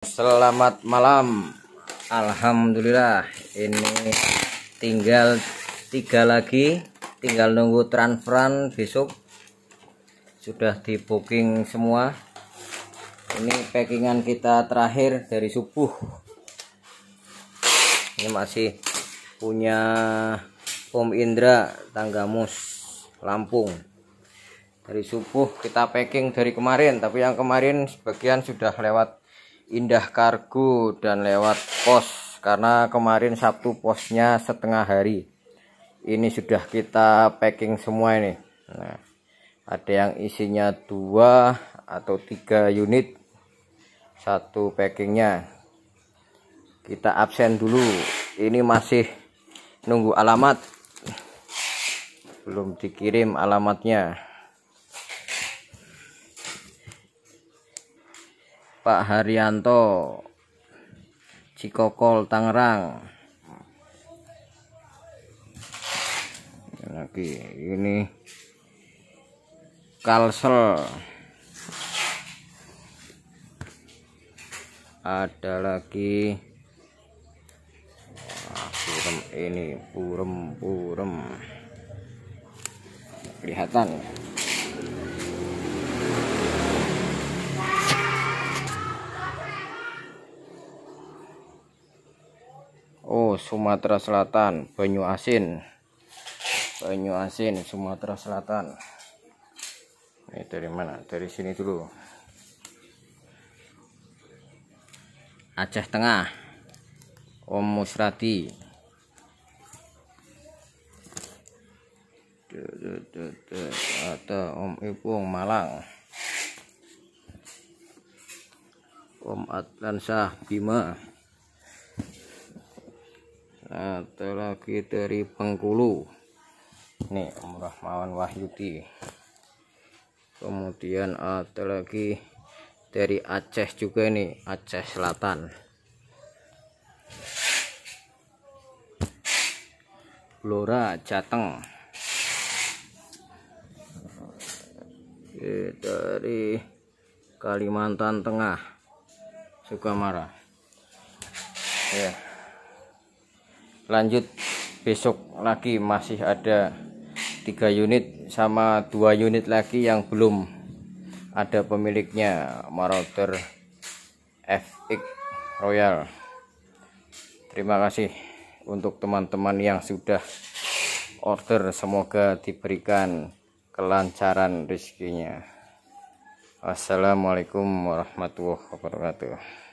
Selamat malam Alhamdulillah ini tinggal tiga lagi tinggal nunggu transferan besok sudah di booking semua ini packingan kita terakhir dari subuh ini masih punya Om Indra Tanggamus Lampung dari subuh kita packing dari kemarin tapi yang kemarin sebagian sudah lewat Indah Kargo dan lewat pos karena kemarin Sabtu posnya setengah hari. Ini sudah kita packing semua ini. Nah, ada yang isinya dua atau tiga unit satu packingnya. Kita absen dulu. Ini masih nunggu alamat. Belum dikirim alamatnya. Pak Haryanto Cikokol Tangerang lagi ini kalsel ada lagi burem ini burem burem kelihatan Oh Sumatera Selatan Banyu Asin Banyu Asin Sumatera Selatan ini dari mana dari sini dulu Aceh Tengah Om Musrati ada Om Ipung Malang Om Atlansyah Bima atau lagi dari Bengkulu nih Om Rahmawan Wahyudi kemudian ada lagi dari Aceh juga ini Aceh Selatan Blora Jateng Oke, dari Kalimantan Tengah Sukamara ya yeah lanjut besok lagi masih ada tiga unit sama dua unit lagi yang belum ada pemiliknya Marauder FX Royal terima kasih untuk teman-teman yang sudah order semoga diberikan kelancaran rezekinya Assalamualaikum warahmatullahi wabarakatuh